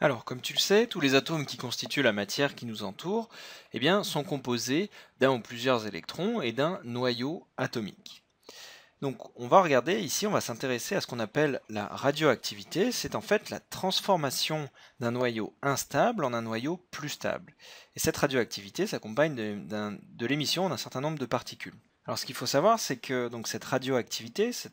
Alors, comme tu le sais, tous les atomes qui constituent la matière qui nous entoure eh bien, sont composés d'un ou plusieurs électrons et d'un noyau atomique. Donc, on va regarder ici, on va s'intéresser à ce qu'on appelle la radioactivité. C'est en fait la transformation d'un noyau instable en un noyau plus stable. Et cette radioactivité s'accompagne de l'émission d'un certain nombre de particules. Alors ce qu'il faut savoir, c'est que donc, cette radioactivité, cette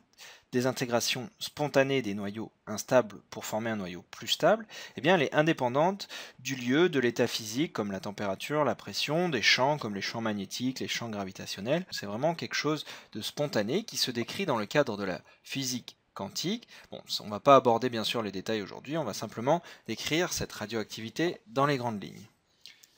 désintégration spontanée des noyaux instables pour former un noyau plus stable, eh bien, elle est indépendante du lieu, de l'état physique, comme la température, la pression, des champs, comme les champs magnétiques, les champs gravitationnels. C'est vraiment quelque chose de spontané qui se décrit dans le cadre de la physique quantique. Bon, on ne va pas aborder bien sûr les détails aujourd'hui, on va simplement décrire cette radioactivité dans les grandes lignes.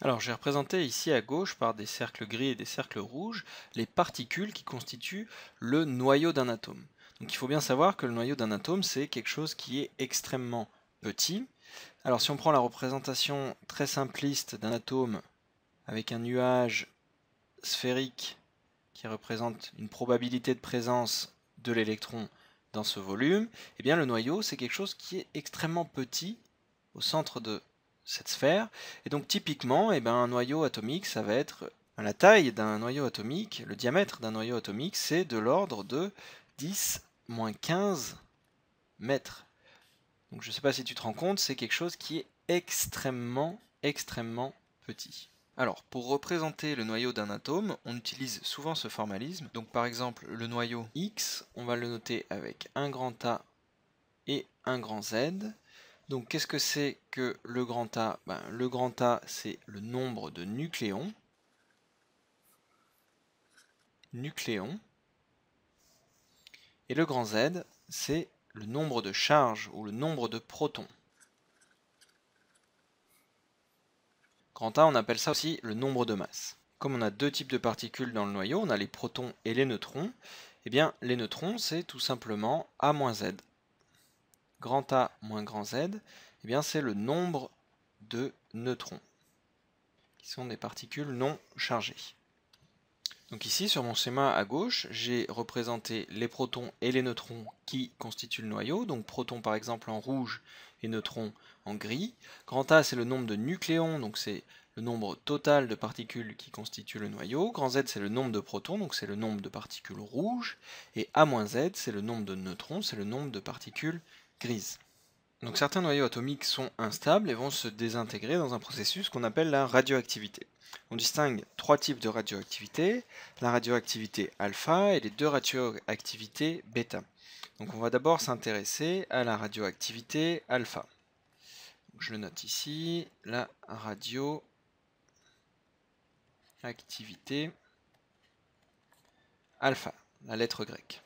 Alors j'ai représenté ici à gauche par des cercles gris et des cercles rouges les particules qui constituent le noyau d'un atome. Donc il faut bien savoir que le noyau d'un atome c'est quelque chose qui est extrêmement petit. Alors si on prend la représentation très simpliste d'un atome avec un nuage sphérique qui représente une probabilité de présence de l'électron dans ce volume, eh bien le noyau c'est quelque chose qui est extrêmement petit au centre de cette sphère. Et donc typiquement, eh ben, un noyau atomique, ça va être euh, la taille d'un noyau atomique, le diamètre d'un noyau atomique, c'est de l'ordre de 10 15 mètres. Donc je ne sais pas si tu te rends compte, c'est quelque chose qui est extrêmement, extrêmement petit. Alors, pour représenter le noyau d'un atome, on utilise souvent ce formalisme. Donc par exemple, le noyau X, on va le noter avec un grand A et un grand Z. Donc qu'est-ce que c'est que le grand A ben, Le grand A, c'est le nombre de nucléons. Nucléons. Et le grand Z, c'est le nombre de charges ou le nombre de protons. Grand A, on appelle ça aussi le nombre de masses. Comme on a deux types de particules dans le noyau, on a les protons et les neutrons, et eh bien les neutrons c'est tout simplement A-Z grand A moins grand Z, eh bien c'est le nombre de neutrons, qui sont des particules non chargées. Donc ici, sur mon schéma à gauche, j'ai représenté les protons et les neutrons qui constituent le noyau. Donc protons par exemple en rouge et neutrons en gris. Grand A, c'est le nombre de nucléons, donc c'est le nombre total de particules qui constituent le noyau. Grand Z, c'est le nombre de protons, donc c'est le nombre de particules rouges. Et A-Z, c'est le nombre de neutrons, c'est le nombre de particules grise. Donc certains noyaux atomiques sont instables et vont se désintégrer dans un processus qu'on appelle la radioactivité. On distingue trois types de radioactivité, la radioactivité alpha et les deux radioactivités bêta. Donc on va d'abord s'intéresser à la radioactivité alpha. Je le note ici, la radioactivité alpha, la lettre grecque.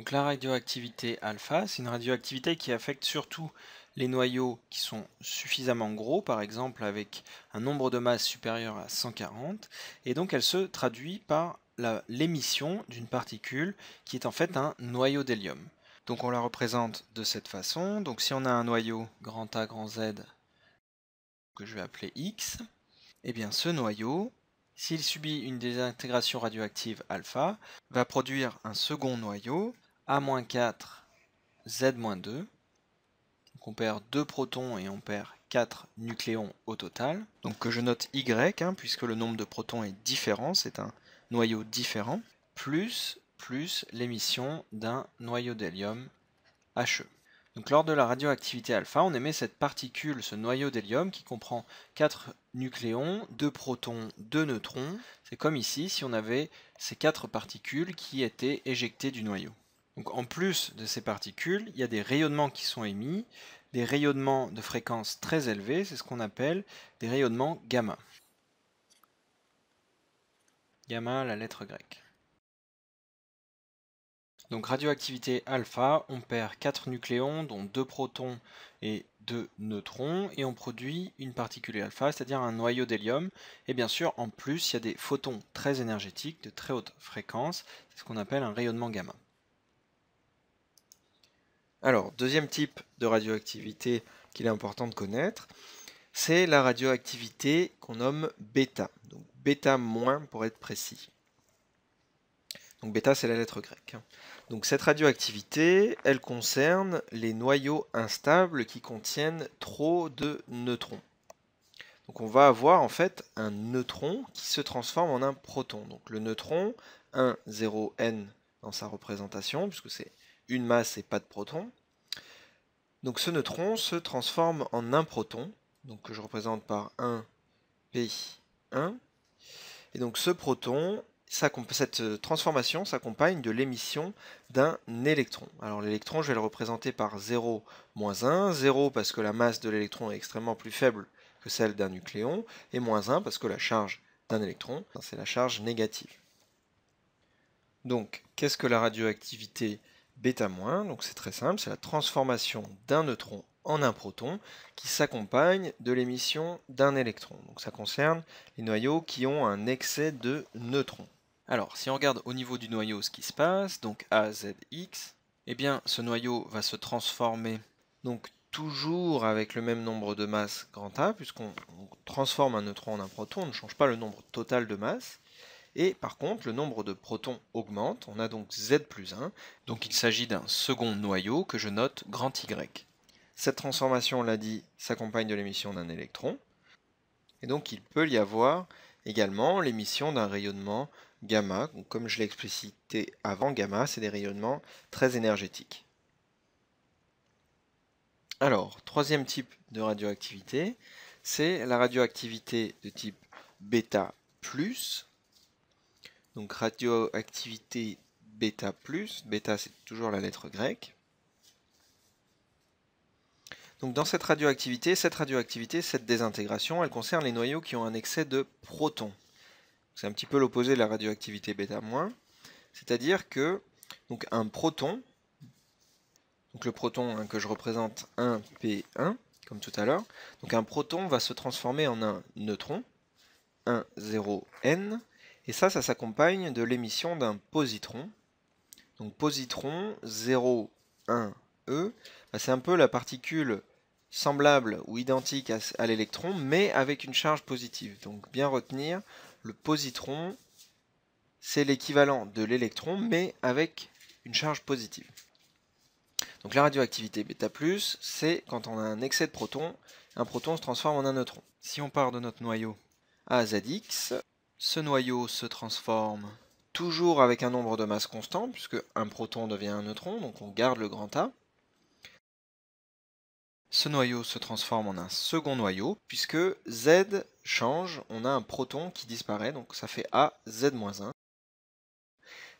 Donc la radioactivité alpha, c'est une radioactivité qui affecte surtout les noyaux qui sont suffisamment gros, par exemple avec un nombre de masses supérieur à 140, et donc elle se traduit par l'émission d'une particule qui est en fait un noyau d'hélium. Donc on la représente de cette façon. Donc si on a un noyau grand A, grand Z, que je vais appeler X, et eh bien ce noyau, s'il subit une désintégration radioactive alpha, va produire un second noyau a-4, Z-2. Donc on perd 2 protons et on perd 4 nucléons au total. Donc que je note Y, hein, puisque le nombre de protons est différent, c'est un noyau différent, plus, plus l'émission d'un noyau d'hélium HE. Donc lors de la radioactivité alpha, on émet cette particule, ce noyau d'hélium qui comprend 4 nucléons, 2 protons, 2 neutrons. C'est comme ici si on avait ces 4 particules qui étaient éjectées du noyau. Donc en plus de ces particules, il y a des rayonnements qui sont émis, des rayonnements de fréquence très élevée, c'est ce qu'on appelle des rayonnements gamma. Gamma, la lettre grecque. Donc radioactivité alpha, on perd 4 nucléons, dont 2 protons et 2 neutrons, et on produit une particule alpha, c'est-à-dire un noyau d'hélium. Et bien sûr, en plus, il y a des photons très énergétiques de très haute fréquence, c'est ce qu'on appelle un rayonnement gamma. Alors, deuxième type de radioactivité qu'il est important de connaître, c'est la radioactivité qu'on nomme bêta, donc bêta moins pour être précis. Donc bêta, c'est la lettre grecque. Hein. Donc cette radioactivité, elle concerne les noyaux instables qui contiennent trop de neutrons. Donc on va avoir en fait un neutron qui se transforme en un proton. Donc le neutron, 1, 0, n dans sa représentation, puisque c'est une masse et pas de proton. Donc ce neutron se transforme en un proton, donc que je représente par 1p1. Et donc ce proton, cette euh, transformation s'accompagne de l'émission d'un électron. Alors l'électron, je vais le représenter par 0 moins 1. 0 parce que la masse de l'électron est extrêmement plus faible que celle d'un nucléon, et moins 1 parce que la charge d'un électron, c'est la charge négative. Donc, qu'est-ce que la radioactivité bêta-, donc c'est très simple, c'est la transformation d'un neutron en un proton qui s'accompagne de l'émission d'un électron. Donc ça concerne les noyaux qui ont un excès de neutrons. Alors si on regarde au niveau du noyau ce qui se passe, donc AZX, eh bien ce noyau va se transformer donc toujours avec le même nombre de masses grand A, puisqu'on transforme un neutron en un proton, on ne change pas le nombre total de masses. Et par contre, le nombre de protons augmente, on a donc Z plus 1, donc il s'agit d'un second noyau que je note grand Y. Cette transformation, on l'a dit, s'accompagne de l'émission d'un électron, et donc il peut y avoir également l'émission d'un rayonnement gamma, comme je l'ai explicité avant, gamma, c'est des rayonnements très énergétiques. Alors, troisième type de radioactivité, c'est la radioactivité de type bêta plus, donc radioactivité bêta plus, bêta c'est toujours la lettre grecque. Donc dans cette radioactivité, cette radioactivité, cette désintégration, elle concerne les noyaux qui ont un excès de protons. C'est un petit peu l'opposé de la radioactivité bêta-. moins. C'est-à-dire que donc un proton, donc le proton hein, que je représente 1p1, comme tout à l'heure, donc un proton va se transformer en un neutron, 1 0 n et ça, ça s'accompagne de l'émission d'un positron. Donc positron 0, 1, e bah, c'est un peu la particule semblable ou identique à, l'électron, mais avec une charge positive. Donc bien retenir, le positron, c'est l'équivalent de l'électron, mais avec une charge positive. Donc la radioactivité bêta plus, c'est quand on a un excès de protons, un proton se transforme en un neutron. Si on part de notre noyau AZX, ce noyau se transforme toujours avec un nombre de masses constant, puisque un proton devient un neutron, donc on garde le grand A. Ce noyau se transforme en un second noyau, puisque Z change, on a un proton qui disparaît, donc ça fait AZ-1.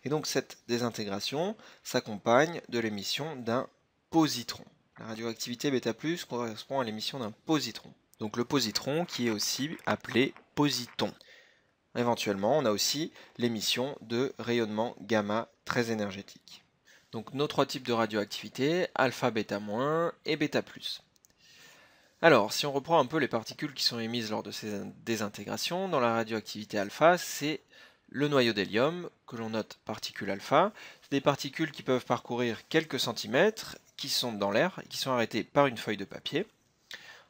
Et donc cette désintégration s'accompagne de l'émission d'un positron. La radioactivité bêta plus correspond à l'émission d'un positron. Donc le positron qui est aussi appelé positon. Éventuellement, on a aussi l'émission de rayonnement gamma très énergétique. Donc nos trois types de radioactivité, alpha, bêta- et bêta+. Alors, si on reprend un peu les particules qui sont émises lors de ces désintégrations, dans la radioactivité alpha, c'est le noyau d'hélium, que l'on note particule alpha, des particules qui peuvent parcourir quelques centimètres, qui sont dans l'air, qui sont arrêtées par une feuille de papier.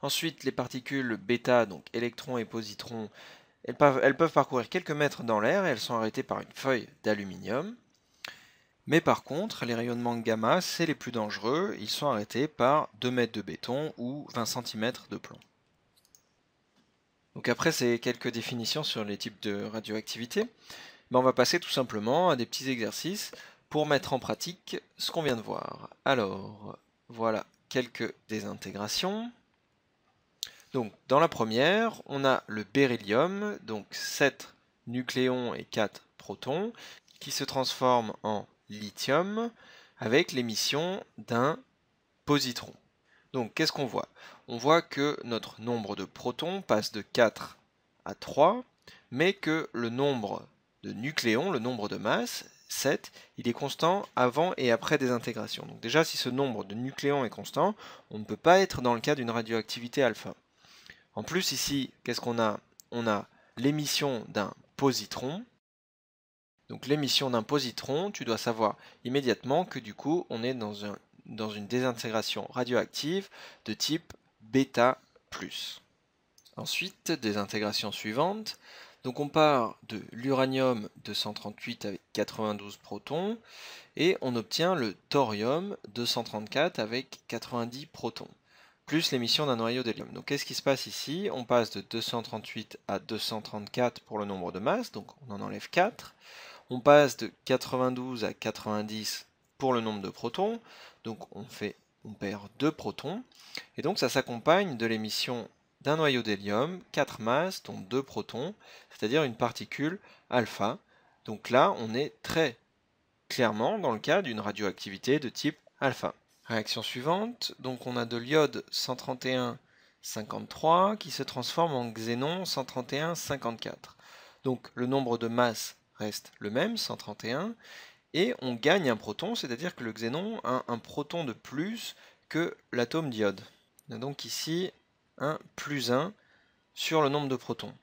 Ensuite, les particules bêta, donc électrons et positrons, elles peuvent, parcourir quelques mètres dans l'air et elles sont arrêtées par une feuille d'aluminium. Mais par contre, les rayonnements gamma, c'est les plus dangereux, ils sont arrêtés par 2 mètres de béton ou 20 cm de plomb. Donc après ces quelques définitions sur les types de radioactivité, ben on va passer tout simplement à des petits exercices pour mettre en pratique ce qu'on vient de voir. Alors, voilà quelques désintégrations. Donc dans la première, on a le beryllium, donc 7 nucléons et 4 protons, qui se transforment en lithium avec l'émission d'un positron. Donc qu'est-ce qu'on voit On voit que notre nombre de protons passe de 4 à 3, mais que le nombre de nucléons, le nombre de masses, 7, il est constant avant et après désintégration. Donc déjà, si ce nombre de nucléons est constant, on ne peut pas être dans le cas d'une radioactivité alpha. En plus, ici, qu'est-ce qu'on a On a l'émission d'un positron. Donc l'émission d'un positron, tu dois savoir immédiatement que du coup, on est dans, une désintégration radioactive de type bêta+. Ensuite, désintégration suivante. Donc on part de l'uranium 238 avec 92 protons et on obtient le thorium 234 avec 90 protons plus l'émission d'un noyau d'hélium. Donc qu'est-ce qui se passe ici On passe de 238 à 234 pour le nombre de masses, donc on en enlève 4. On passe de 92 à 90 pour le nombre de protons, donc on, fait, on perd 2 protons. Et donc ça s'accompagne de l'émission d'un noyau d'hélium, 4 masses, dont 2 protons, c'est-à-dire une particule alpha. Donc là, on est très clairement dans le cas d'une radioactivité de type alpha. Réaction suivante, donc on a de l'iode 131-53 qui se transforme en xénon 131-54. Donc le nombre de masses reste le même, 131, et on gagne un proton, c'est-à-dire que le xénon a un proton de plus que l'atome d'iode. On a donc ici un plus 1 sur le nombre de protons.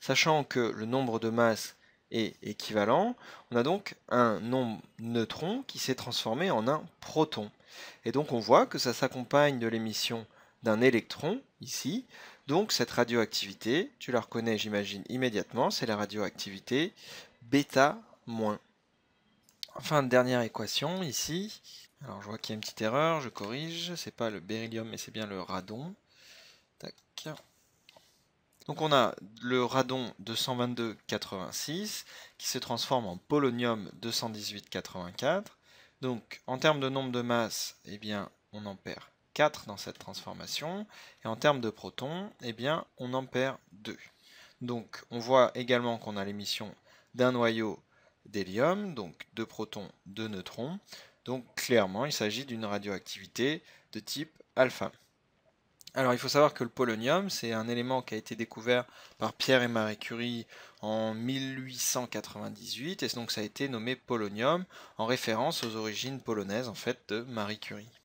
Sachant que le nombre de masses et équivalent, on a donc un nombre neutron qui s'est transformé en un proton. Et donc on voit que ça s'accompagne de l'émission d'un électron, ici. Donc cette radioactivité, tu la reconnais j'imagine immédiatement, c'est la radioactivité bêta-. Enfin, dernière équation ici. Alors je vois qu'il y a une petite erreur, je corrige, c'est pas le beryllium mais c'est bien le radon. Tac. Donc on a le radon 86 qui se transforme en polonium 84. Donc en termes de nombre de masses, eh bien, on en perd 4 dans cette transformation. Et en termes de protons, eh bien, on en perd 2. Donc on voit également qu'on a l'émission d'un noyau d'hélium, donc deux protons, deux neutrons. Donc clairement, il s'agit d'une radioactivité de type alpha. Alors il faut savoir que le polonium, c'est un élément qui a été découvert par Pierre et Marie Curie en 1898, et donc ça a été nommé polonium en référence aux origines polonaises en fait de Marie Curie.